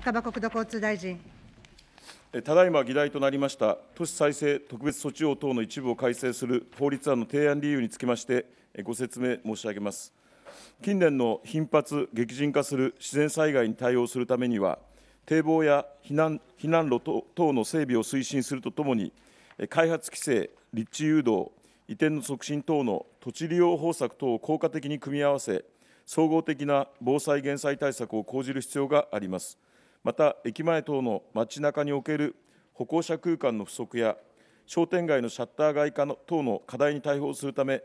高場国土交通大臣。ただいま議題となりました都市再生特別措置法等の一部を改正する法律案の提案理由につきまして、ご説明申し上げます。近年の頻発、激甚化する自然災害に対応するためには、堤防や避難避難路等の整備を推進するとともに、開発規制、立地誘導、移転の促進等の土地利用方策等を効果的に組み合わせ、総合的な防災・減災対策を講じる必要があります。また駅前等の街中における歩行者空間の不足や商店街のシャッター外化等の課題に対応するため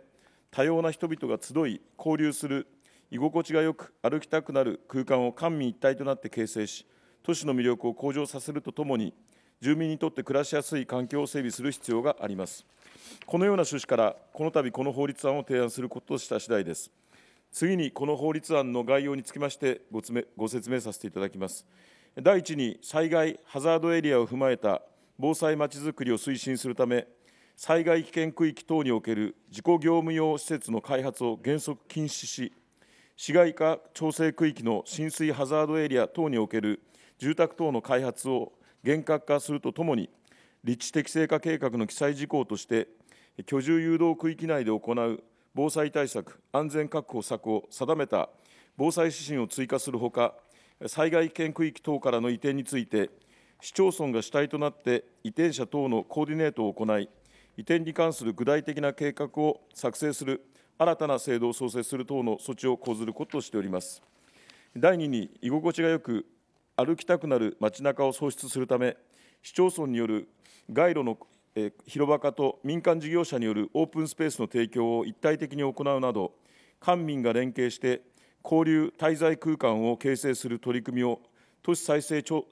多様な人々が集い交流する居心地がよく歩きたくなる空間を官民一体となって形成し都市の魅力を向上させるとともに住民にとって暮らしやすい環境を整備する必要がありますこのような趣旨からこの度この法律案を提案することとした次第です次にこの法律案の概要につきましてご説明させていただきます第1に災害ハザードエリアを踏まえた防災まちづくりを推進するため、災害危険区域等における自己業務用施設の開発を原則禁止し、市街化調整区域の浸水ハザードエリア等における住宅等の開発を厳格化するとともに、立地適正化計画の記載事項として、居住誘導区域内で行う防災対策、安全確保策を定めた防災指針を追加するほか、災害危険区域等からの移転について、市町村が主体となって移転者等のコーディネートを行い、移転に関する具体的な計画を作成する、新たな制度を創設する等の措置を講ずることとしております。第2に、居心地がよく歩きたくなる街中を創出するため、市町村による街路の広場化と民間事業者によるオープンスペースの提供を一体的に行うなど、官民が連携して交流滞在空間を形成する取り組みを都市再生都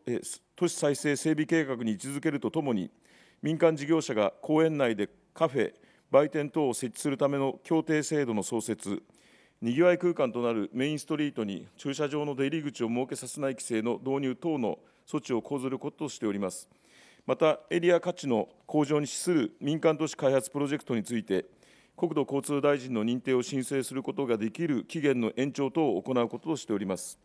市再生整備計画に位置づけるとともに、民間事業者が公園内でカフェ、売店等を設置するための協定制度の創設、にぎわい空間となるメインストリートに駐車場の出入り口を設けさせない規制の導入等の措置を講ずることとしております。また、エリア価値の向上に資する民間都市開発プロジェクトについて、国土交通大臣の認定を申請することができる期限の延長等を行うこととしております。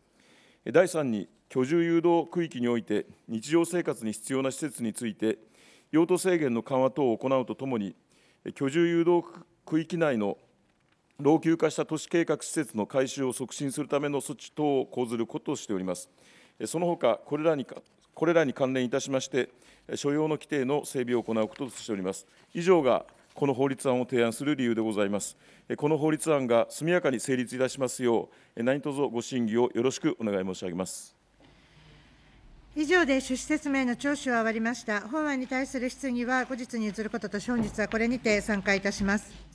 第3に、居住誘導区域において、日常生活に必要な施設について、用途制限の緩和等を行うとともに、居住誘導区域内の老朽化した都市計画施設の改修を促進するための措置等を講ずることとしております。その他これらにか、これらに関連いたしまして、所要の規定の整備を行うこととしております。以上がこの法律案を提案する理由でございます。この法律案が速やかに成立いたしますよう、何卒ご審議をよろしくお願い申し上げます。以上で趣旨説明の聴取は終わりました。本案に対する質疑は後日に移ることと、本日はこれにて散会いたします。